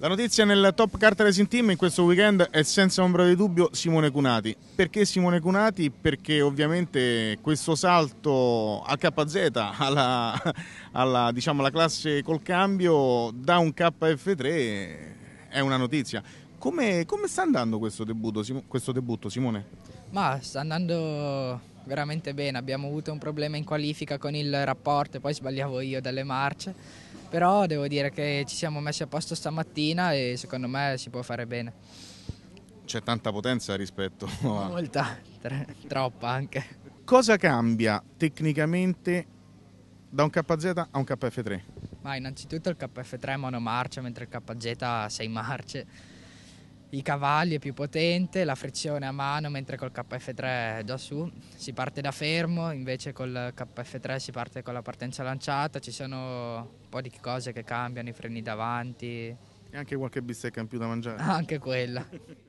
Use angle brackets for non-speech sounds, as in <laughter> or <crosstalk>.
La notizia nel top carta racing team in questo weekend è senza ombra di dubbio Simone Cunati. Perché Simone Cunati? Perché ovviamente questo salto HZ alla, alla, diciamo, alla classe col cambio da un KF3 è una notizia. Come, come sta andando questo debutto, questo debutto Simone? Ma sta andando veramente bene, abbiamo avuto un problema in qualifica con il rapporto, poi sbagliavo io dalle marce però devo dire che ci siamo messi a posto stamattina e secondo me si può fare bene. C'è tanta potenza rispetto a... <laughs> Molta, troppa anche. Cosa cambia tecnicamente da un KZ a un KF3? Ma innanzitutto il KF3 è monomarcia mentre il KZ ha 6 marce i cavalli è più potente, la frizione a mano, mentre col KF3 è già su, si parte da fermo, invece col KF3 si parte con la partenza lanciata, ci sono un po' di cose che cambiano, i freni davanti. E anche qualche bistecca in più da mangiare. Anche quella. <laughs>